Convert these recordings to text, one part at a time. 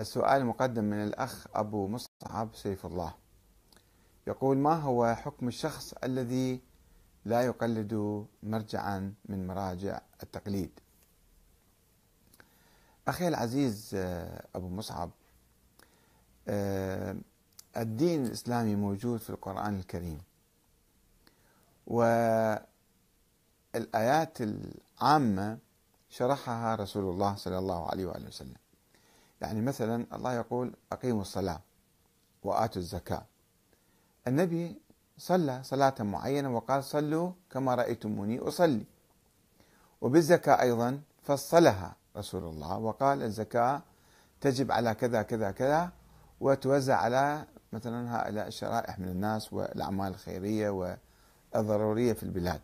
السؤال مقدم من الأخ أبو مصعب سيف الله يقول ما هو حكم الشخص الذي لا يقلد مرجعا من مراجع التقليد أخي العزيز آه، أبو مصعب آه، الدين الإسلامي موجود في القرآن الكريم والآيات العامة شرحها رسول الله صلى الله عليه وآله وسلم يعني مثلا الله يقول أقيموا الصلاة وآتوا الزكاة النبي صلى صلاة معينة وقال صلوا كما رأيتموني أصلي وبالزكاة أيضا فصلها رسول الله وقال الزكاة تجب على كذا كذا كذا وتوزع على مثلا هؤلاء الشرائح من الناس والأعمال الخيرية والضرورية في البلاد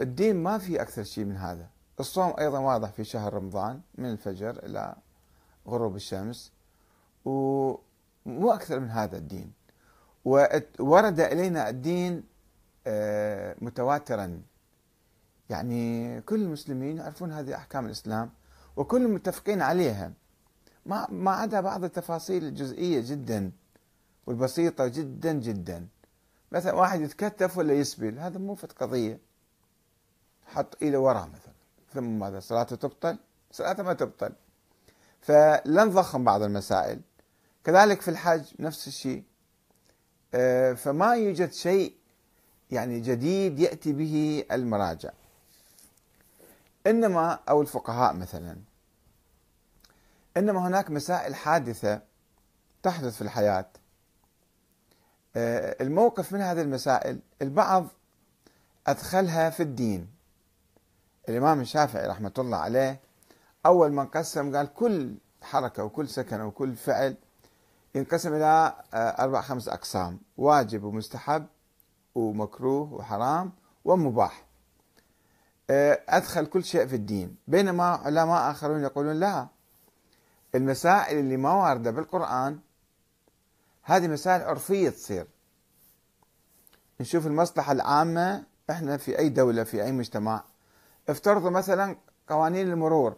الدين ما في أكثر شيء من هذا الصوم أيضا واضح في شهر رمضان من الفجر إلى غروب الشمس ومو أكثر من هذا الدين ورد إلينا الدين آه، متواترا يعني كل المسلمين يعرفون هذه أحكام الإسلام وكل متفقين عليها ما ما عدا بعض التفاصيل الجزئية جدا والبسيطة جدا جدا مثلا واحد يتكتف ولا يسبل هذا مو فت قضية حط إيده وراء مثلا ثم ماذا صلاته تبطل صلاته ما تبطل فلا نضخم بعض المسائل كذلك في الحج نفس الشيء آه، فما يوجد شيء يعني جديد يأتي به المراجع إنما أو الفقهاء مثلا إنما هناك مسائل حادثة تحدث في الحياة آه، الموقف من هذه المسائل البعض أدخلها في الدين الإمام الشافعي رحمة الله عليه أول من قسم قال كل حركة وكل سكنة وكل فعل ينقسم إلى آه، أربع خمس أقسام واجب ومستحب ومكروه وحرام ومباح آه، أدخل كل شيء في الدين بينما علماء آخرون يقولون لا المسائل اللي ما واردة بالقرآن هذه مسائل عرفية تصير نشوف المصلحة العامة احنا في أي دولة في أي مجتمع افترضوا مثلا قوانين المرور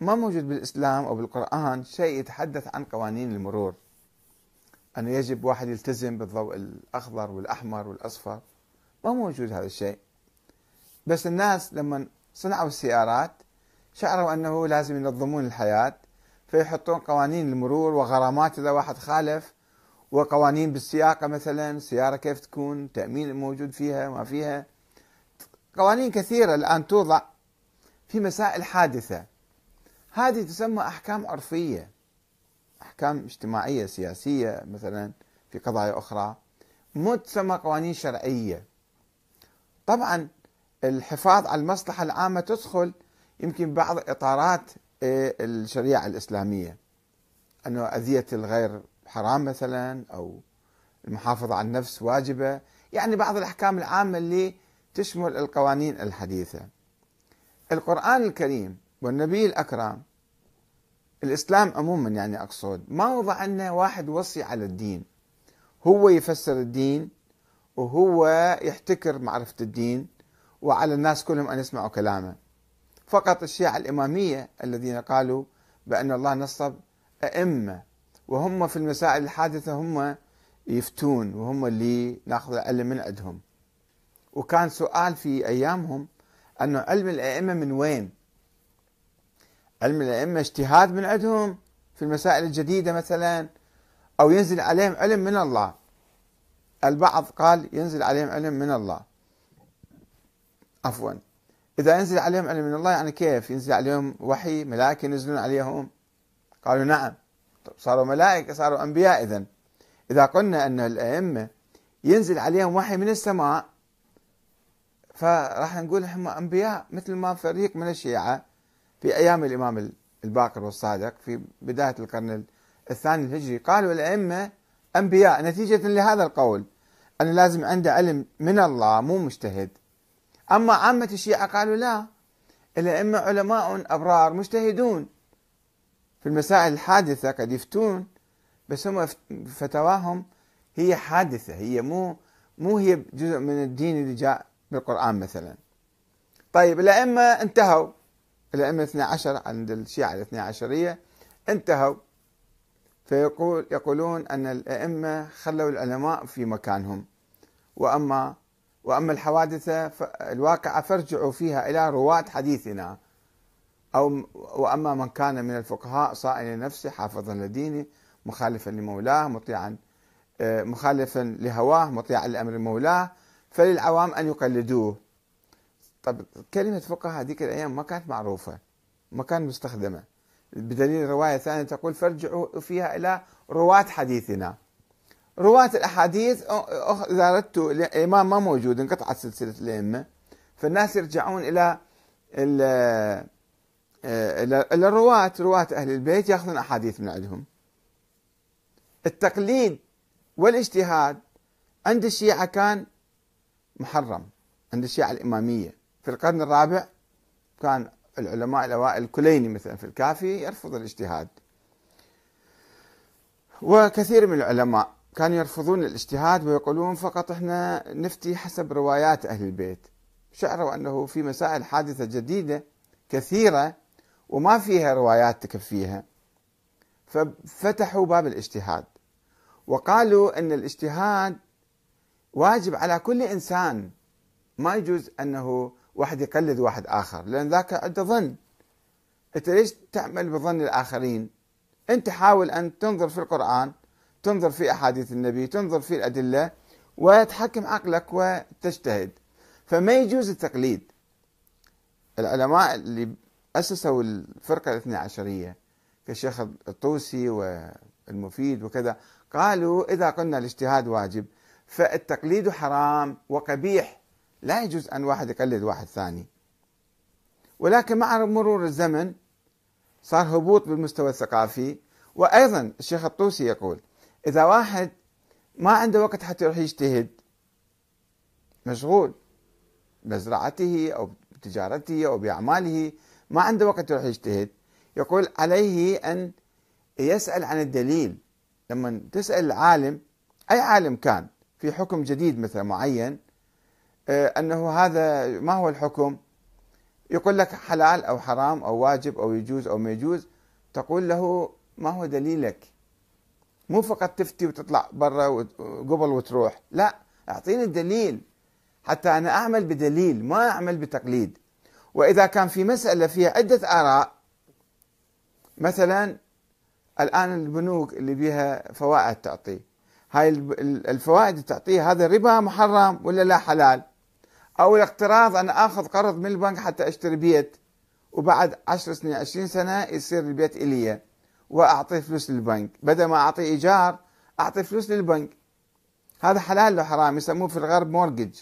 ما موجود بالإسلام أو بالقرآن شيء يتحدث عن قوانين المرور أنه يجب واحد يلتزم بالضوء الأخضر والأحمر والأصفر ما موجود هذا الشيء بس الناس لما صنعوا السيارات شعروا أنه لازم ينظمون الحياة فيحطون قوانين المرور وغرامات إذا واحد خالف وقوانين بالسياقة مثلا السيارة كيف تكون تأمين الموجود فيها ما فيها قوانين كثيرة الآن توضع في مسائل حادثة هذه تسمى أحكام عرفية أحكام اجتماعية سياسية مثلا في قضايا أخرى مو تسمى قوانين شرعية طبعا الحفاظ على المصلحة العامة تدخل يمكن بعض إطارات آه، الشريعة الإسلامية أنه أذية الغير حرام مثلا أو المحافظة على النفس واجبة يعني بعض الأحكام العامة اللي تشمل القوانين الحديثة القرآن الكريم والنبي الأكرم الإسلام عموما يعني أقصد ما وضع لنا واحد وصي على الدين هو يفسر الدين وهو يحتكر معرفة الدين وعلى الناس كلهم أن يسمعوا كلامه فقط الشيعة الإمامية الذين قالوا بأن الله نصب أئمة وهم في المسائل الحادثة هم يفتون وهم اللي ناخذ العلم من عندهم وكان سؤال في أيامهم أنه علم الأئمة من وين علم الأئمة اجتهاد من عندهم في المسائل الجديدة مثلا أو ينزل عليهم علم من الله البعض قال ينزل عليهم علم من الله عفوا إذا ينزل عليهم علم من الله يعني كيف ينزل عليهم وحي ملائكة ينزلون عليهم قالوا نعم صاروا ملائكة صاروا أنبياء إذا إذا قلنا أن الأئمة ينزل عليهم وحي من السماء فراح نقول هم أنبياء مثل ما فريق من الشيعة في أيام الإمام الباقر والصادق في بداية القرن الثاني الهجري قالوا الأئمة أنبياء نتيجة لهذا القول ان لازم عنده علم من الله مو مجتهد أما عامة الشيعة قالوا لا الأئمة علماء أبرار مجتهدون في المسائل الحادثة قد يفتون بس هم فتواهم هي حادثة هي مو مو هي جزء من الدين اللي جاء بالقرآن مثلا طيب الأئمة انتهوا الأئمة الاثنى عشر عند الشيعة الاثنى عشرية انتهوا فيقول يقولون أن الأئمة خلوا العلماء في مكانهم وأما وأما الحوادث الواقعة فارجعوا فيها إلى رواة حديثنا أو وأما من كان من الفقهاء صائلا لنفسه حافظا لدينه مخالفا لمولاه مطيعا آه، مخالفا لهواه مطيعا لأمر مولاه فللعوام أن يقلدوه طب كلمة فقه هذيك الأيام ما كانت معروفة ما كانت مستخدمة بدليل رواية ثانية تقول فارجعوا فيها إلى رواة حديثنا رواة الأحاديث إذا أردت الإمام ما موجود انقطعت سلسلة الأئمة فالناس يرجعون آه، إلى إلى الرواة رواة أهل البيت يأخذون أحاديث من عندهم التقليد والاجتهاد عند الشيعة كان محرم عند الشيعة الإمامية في القرن الرابع كان العلماء الأوائل الكليني مثلا في الكافي يرفض الاجتهاد وكثير من العلماء كانوا يرفضون الاجتهاد ويقولون فقط احنا نفتي حسب روايات أهل البيت شعروا أنه في مسائل حادثة جديدة كثيرة وما فيها روايات تكفيها ففتحوا باب الاجتهاد وقالوا أن الاجتهاد واجب على كل انسان ما يجوز انه واحد يقلد واحد اخر لان ذاك عنده ظن انت ليش تعمل بظن الاخرين؟ انت حاول ان تنظر في القران تنظر في احاديث النبي تنظر في الادله وتحكم عقلك وتجتهد فما يجوز التقليد العلماء اللي اسسوا الفرقه الاثني عشريه كالشيخ الطوسي والمفيد وكذا قالوا اذا قلنا الاجتهاد واجب فالتقليد حرام وقبيح لا يجوز أن واحد يقلد واحد ثاني ولكن مع مرور الزمن صار هبوط بالمستوى الثقافي وأيضا الشيخ الطوسي يقول إذا واحد ما عنده وقت حتى يروح يجتهد مشغول بمزرعته أو بتجارته أو بأعماله ما عنده وقت يروح يجتهد يقول عليه أن يسأل عن الدليل لما تسأل العالم أي عالم كان في حكم جديد مثلا معين آه، انه هذا ما هو الحكم؟ يقول لك حلال او حرام او واجب او يجوز او ما يجوز تقول له ما هو دليلك؟ مو فقط تفتي وتطلع برا قبل وتروح، لا اعطيني الدليل حتى انا اعمل بدليل ما اعمل بتقليد. واذا كان في مساله فيها عده اراء مثلا الان البنوك اللي بيها فوائد تعطي هاي الفوائد اللي تعطيه هذا ربا محرم ولا لا حلال او الاقتراض انا اخذ قرض من البنك حتى اشتري بيت وبعد 10 سنين 20 سنه يصير البيت الي واعطيه فلوس للبنك بدل ما اعطيه ايجار اعطي فلوس للبنك هذا حلال لو حرام يسموه في الغرب مورجج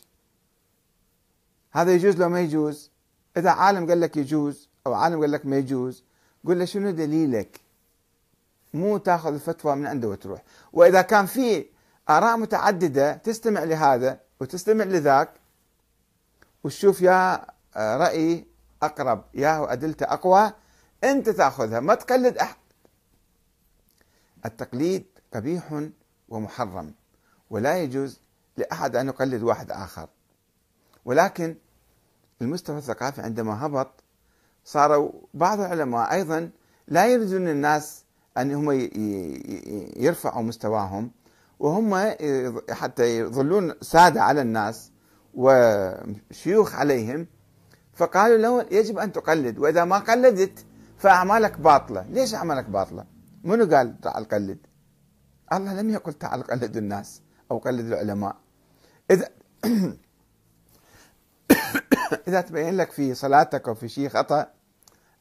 هذا يجوز لو ما يجوز اذا عالم قال لك يجوز او عالم قال لك ما يجوز قل له شنو دليلك مو تاخذ الفتوى من عنده وتروح واذا كان في اراء متعدده تستمع لهذا وتستمع لذاك وتشوف يا راي اقرب يا ادلته اقوى انت تاخذها ما تقلد احد التقليد قبيح ومحرم ولا يجوز لاحد ان يقلد واحد اخر ولكن المستوى الثقافي عندما هبط صاروا بعض العلماء ايضا لا يريدون الناس ان هم يرفعوا مستواهم وهم حتى يظلون ساده على الناس وشيوخ عليهم فقالوا له يجب ان تقلد واذا ما قلدت فاعمالك باطله، ليش اعمالك باطله؟ منو قال تعال قلد؟ الله لم يقل تعال قلد الناس او قلد العلماء. اذا اذا تبين لك في صلاتك او في شيء خطا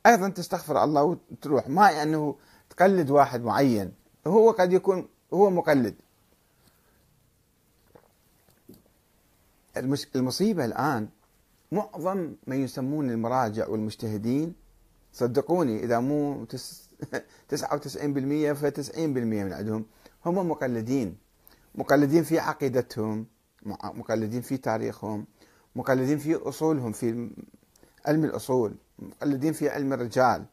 ايضا تستغفر الله وتروح ما انه يعني تقلد واحد معين هو قد يكون هو مقلد المصيبة الآن معظم ما يسمون المراجع والمجتهدين صدقوني إذا مو 99% ف90% من عندهم هم مقلدين مقلدين في عقيدتهم مقلدين في تاريخهم مقلدين في أصولهم في علم الأصول مقلدين في علم الرجال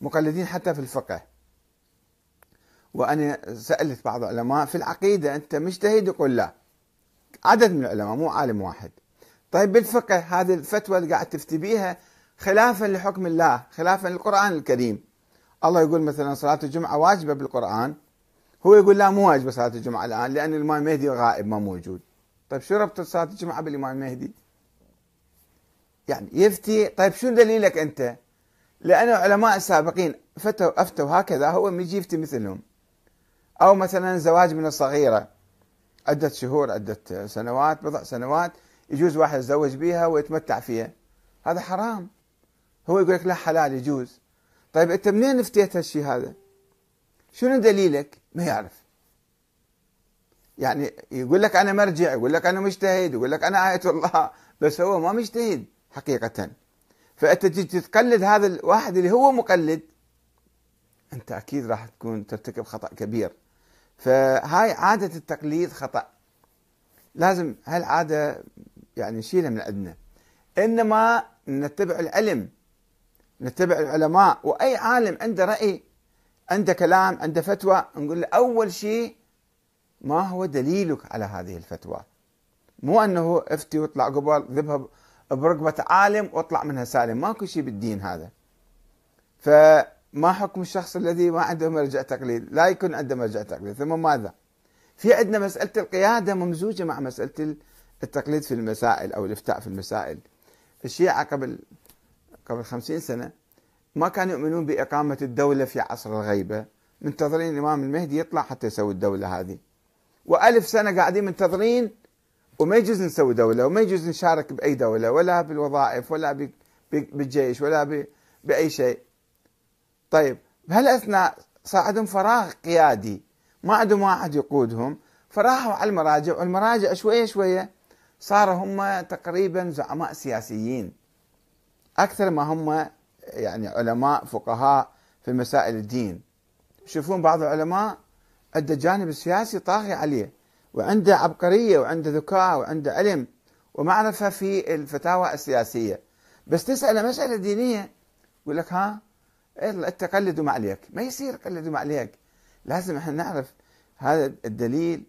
مقلدين حتى في الفقه وانا سالت بعض العلماء في العقيده انت مجتهد يقول لا عدد من العلماء مو عالم واحد طيب بالفقه هذه الفتوى اللي قاعد تفتي بيها خلافا لحكم الله خلافا للقرآن الكريم الله يقول مثلا صلاة الجمعة واجبة بالقرآن هو يقول لا مو واجبة صلاة الجمعة الآن لأن الإمام المهدي غائب ما موجود طيب شو ربط صلاة الجمعة بالإمام المهدي يعني يفتي طيب شو دليلك أنت لأن العلماء السابقين فتوا أفتوا هكذا هو يجي يفتي مثلهم أو مثلا زواج من الصغيرة عدة شهور عدة سنوات بضع سنوات يجوز واحد يتزوج بها ويتمتع فيها هذا حرام هو يقول لك لا حلال يجوز طيب أنت منين افتيت هالشيء هذا شنو دليلك ما يعرف يعني يقول لك أنا مرجع يقول لك أنا مجتهد يقول لك أنا آية الله بس هو ما مجتهد حقيقة فأنت تقلد هذا الواحد اللي هو مقلد أنت أكيد راح تكون ترتكب خطأ كبير فهاي عادة التقليد خطأ لازم هالعادة يعني نشيلها من عندنا إنما نتبع العلم نتبع العلماء وأي عالم عنده رأي عنده كلام عنده فتوى نقول له أول شيء ما هو دليلك على هذه الفتوى مو أنه افتي واطلع قبل ذبها برقبة عالم واطلع منها سالم ماكو شيء بالدين هذا ف ما حكم الشخص الذي ما عنده مرجع تقليد لا يكون عنده مرجع تقليد ثم ماذا في عندنا مسألة القيادة ممزوجة مع مسألة التقليد في المسائل أو الإفتاء في المسائل الشيعة قبل قبل خمسين سنة ما كانوا يؤمنون بإقامة الدولة في عصر الغيبة منتظرين الإمام المهدي يطلع حتى يسوي الدولة هذه وألف سنة قاعدين منتظرين وما يجوز نسوي دولة وما يجوز نشارك بأي دولة ولا بالوظائف ولا بالجيش ولا بأي شيء طيب بهالاثناء صار عندهم فراغ قيادي ما عندهم واحد يقودهم فراحوا على المراجع والمراجع شويه شويه صاروا هم تقريبا زعماء سياسيين اكثر ما هم يعني علماء فقهاء في مسائل الدين شوفون بعض العلماء عنده جانب سياسي طاغي عليه وعنده عبقريه وعنده ذكاء وعنده علم ومعرفه في الفتاوى السياسيه بس تساله مساله دينيه يقول لك ها إيه، تقلدوا عليك ما يصير تقلدوا عليك لازم احنا نعرف هذا الدليل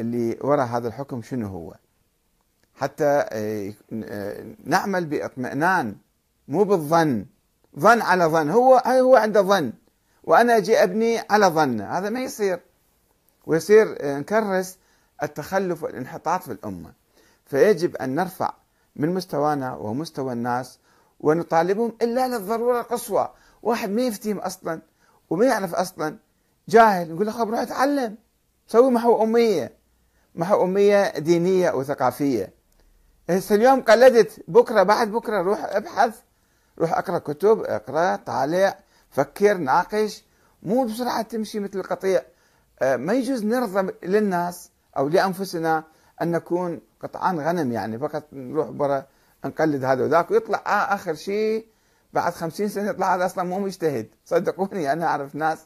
اللي وراء هذا الحكم شنو هو حتى إيه، نعمل باطمئنان مو بالظن ظن على ظن هو هو عنده ظن وانا اجي ابني على ظن هذا ما يصير ويصير إيه، نكرس التخلف والانحطاط في الامه فيجب ان نرفع من مستوانا ومستوى الناس ونطالبهم الا للضروره القصوى واحد ما يفتهم اصلا وما يعرف اصلا جاهل نقول له خب روح اتعلم سوي محو اميه محو اميه دينيه وثقافيه هسه اليوم قلدت بكره بعد بكره روح ابحث روح اقرا كتب اقرا طالع فكر ناقش مو بسرعه تمشي مثل القطيع آه، ما يجوز نرضى للناس او لانفسنا ان نكون قطعان غنم يعني فقط نروح برا نقلد هذا وذاك ويطلع آه اخر شيء بعد خمسين سنة يطلع هذا أصلا مو مجتهد صدقوني أنا أعرف ناس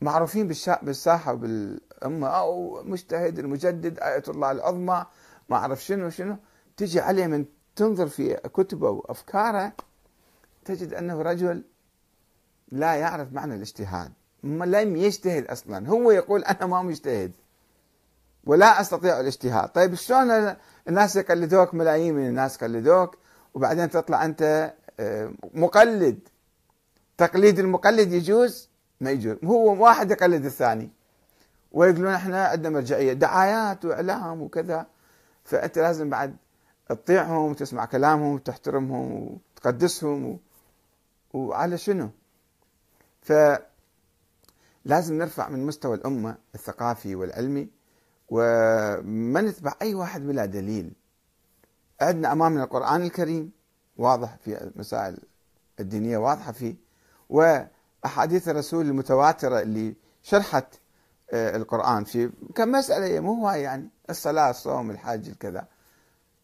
معروفين بالساحة وبالأمة أو مجتهد المجدد آية الله العظمى ما أعرف شنو شنو تجي عليه من تنظر في كتبه وأفكاره تجد أنه رجل لا يعرف معنى الاجتهاد لم يجتهد أصلا هو يقول أنا ما مجتهد ولا أستطيع الاجتهاد طيب شلون الناس يقلدوك ملايين من الناس قلدوك وبعدين تطلع أنت مقلد تقليد المقلد يجوز ما يجوز هو واحد يقلد الثاني ويقولون احنا عندنا مرجعيه دعايات واعلام وكذا فانت لازم بعد تطيعهم وتسمع كلامهم وتحترمهم وتقدسهم و... وعلى شنو؟ فلازم نرفع من مستوى الامه الثقافي والعلمي وما نتبع اي واحد بلا دليل عندنا امامنا القران الكريم واضح في المسائل الدينية واضحة فيه وأحاديث الرسول المتواترة اللي شرحت آه، القرآن في كم مسألة مو هواي يعني الصلاة الصوم الحج الكذا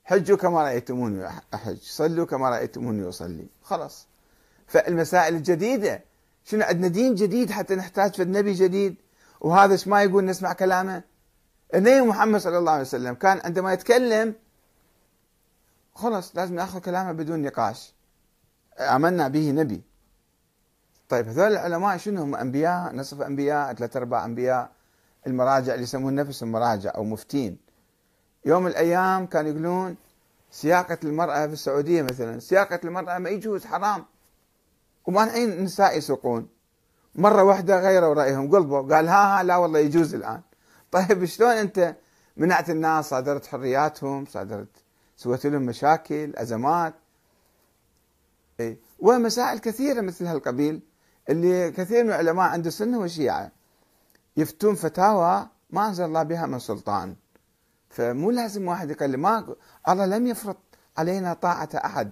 حجوا كما رأيتموني أحج صلوا كما رأيتموني أصلي خلاص فالمسائل الجديدة شنو عندنا دين جديد حتى نحتاج في النبي جديد وهذا ايش ما يقول نسمع كلامه النبي محمد صلى الله عليه وسلم كان عندما يتكلم خلاص لازم ناخذ كلامه بدون نقاش امنا به نبي طيب هذول العلماء شنو هم انبياء نصف انبياء ثلاث ارباع انبياء المراجع اللي يسمون نفسهم مراجع او مفتين يوم الايام كانوا يقولون سياقة المرأة في السعودية مثلا سياقة المرأة ما يجوز حرام ومانعين النساء يسوقون مرة واحدة غيروا رأيهم قلبوا قال ها ها لا والله يجوز الآن طيب شلون أنت منعت الناس صادرت حرياتهم صادرت سويت لهم مشاكل أزمات إيه. ومسائل كثيرة مثل هالقبيل اللي كثير من العلماء عند السنة والشيعة يفتون فتاوى ما أنزل الله بها من سلطان فمو لازم واحد يقلد ما الله لم يفرض علينا طاعة أحد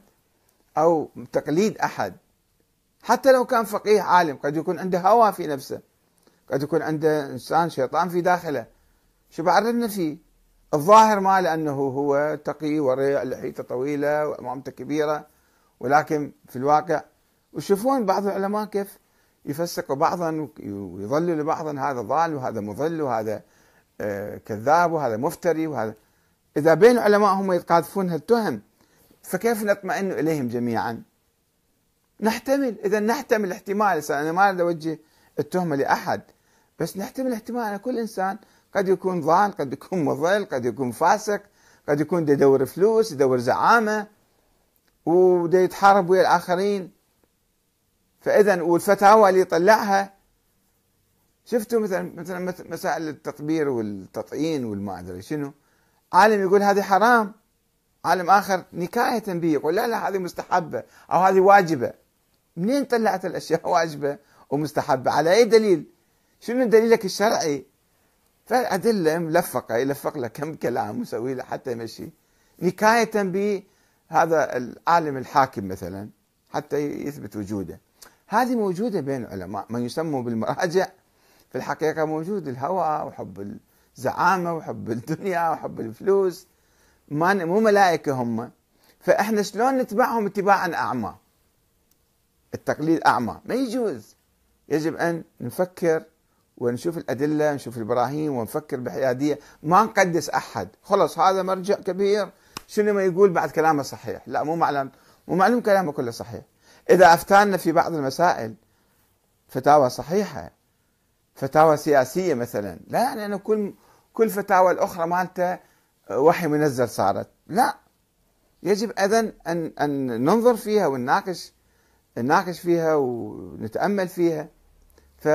أو تقليد أحد حتى لو كان فقيه عالم قد يكون عنده هوى في نفسه قد يكون عنده إنسان شيطان في داخله شو بعرفنا فيه الظاهر ما لأنه هو تقي وريع لحيته طويلة وإمامته كبيرة ولكن في الواقع وشوفون بعض العلماء كيف يفسقوا بعضا ويضللوا بعضا هذا ضال وهذا مضل وهذا آه، كذاب وهذا مفتري وهذا إذا بين علماء هم يتقاذفون هالتهم فكيف نطمئن إليهم جميعا نحتمل إذا نحتمل احتمال أنا ما أريد أوجه التهمة لأحد بس نحتمل احتمال أن كل إنسان قد يكون ضال قد يكون مضل قد يكون فاسق قد يكون يدور فلوس يدور زعامة وده يتحارب ويا الآخرين فإذا والفتاوى اللي يطلعها شفتوا مثلا مثلا مسائل التطبير والتطعين والما أدري شنو عالم يقول هذه حرام عالم آخر نكاية به يقول لا لا هذه مستحبة أو هذه واجبة منين طلعت الأشياء واجبة ومستحبة على أي دليل شنو دليلك الشرعي فالأدلة ملفقة يلفق له كم كلام وسوي له حتى يمشي نكاية بهذا العالم الحاكم مثلا حتى يثبت وجوده هذه موجودة بين العلماء ما يسموا بالمراجع في الحقيقة موجود الهوى وحب الزعامة وحب الدنيا وحب الفلوس ما مو ملائكة هم فإحنا شلون نتبعهم اتباعا أعمى التقليد أعمى ما يجوز يجب أن نفكر ونشوف الأدلة نشوف البراهين ونفكر بحيادية ما نقدس أحد خلص هذا مرجع كبير شنو ما يقول بعد كلامه صحيح لا مو معلم مو معلوم كلامه كله صحيح إذا أفتانا في بعض المسائل فتاوى صحيحة فتاوى سياسية مثلا لا يعني أنه كل كل فتاوى الأخرى مالته آه، وحي منزل صارت لا يجب اذا ان ان ننظر فيها ونناقش نناقش فيها ونتامل فيها ف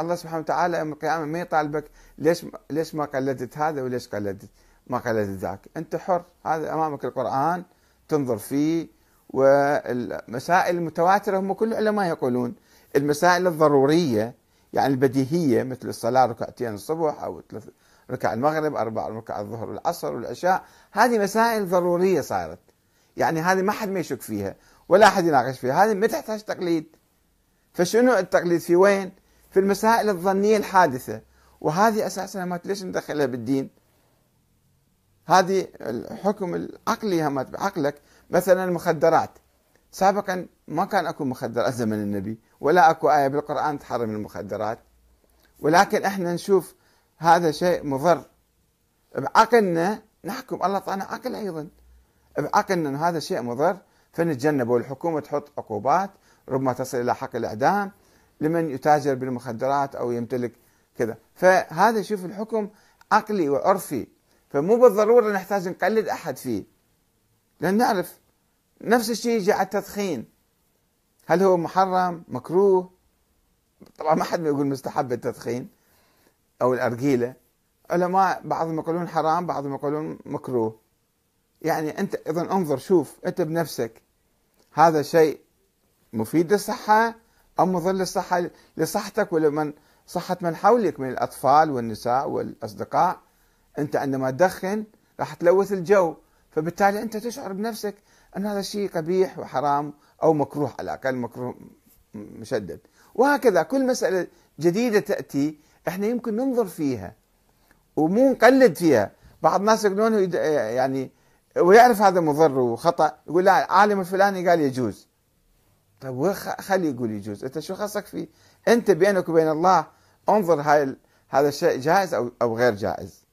الله سبحانه وتعالى يوم القيامة ما يطالبك ليش ليش ما قلدت هذا وليش قلدت ما قلدت ذاك أنت حر هذا أمامك القرآن تنظر فيه والمسائل المتواترة هم كل العلماء يقولون المسائل الضرورية يعني البديهية مثل الصلاة ركعتين الصبح أو ثلاث ركع المغرب أربع ركع الظهر والعصر والعشاء هذه مسائل ضرورية صارت يعني هذه ما حد ما يشك فيها ولا أحد يناقش فيها هذه ما تحتاج تقليد فشنو التقليد في وين؟ في المسائل الظنية الحادثة وهذه أساسا ما ليش ندخلها بالدين هذه الحكم العقلي همات بعقلك مثلا المخدرات سابقا ما كان اكو مخدرات زمن النبي ولا اكو آية بالقرآن تحرم المخدرات ولكن احنا نشوف هذا شيء مضر بعقلنا نحكم الله طعنا عقل ايضا بعقلنا ان هذا شيء مضر فنتجنبه الحكومة تحط عقوبات ربما تصل إلى حق الإعدام لمن يتاجر بالمخدرات او يمتلك كذا فهذا شوف الحكم عقلي وعرفي فمو بالضروره نحتاج نقلد احد فيه لان نعرف نفس الشيء جاء التدخين هل هو محرم مكروه طبعا ما حد يقول مستحب التدخين او الارجيله علماء بعضهم يقولون حرام بعضهم يقولون مكروه يعني انت اذا انظر شوف انت بنفسك هذا شيء مفيد للصحه أو مضر للصحة لصحتك ولمن صحة من حولك من الأطفال والنساء والأصدقاء أنت عندما تدخن راح تلوث الجو فبالتالي أنت تشعر بنفسك أن هذا الشيء قبيح وحرام أو مكروه على الأقل مكروه مشدد وهكذا كل مسألة جديدة تأتي احنا يمكن ننظر فيها ومو نقلد فيها بعض الناس يقولون يعني ويعرف هذا مضر وخطأ يقول لا العالم الفلاني قال يجوز طيب خلي يقول يجوز انت شو خصك فيه انت بينك وبين الله انظر هاي هذا الشيء جائز او او غير جائز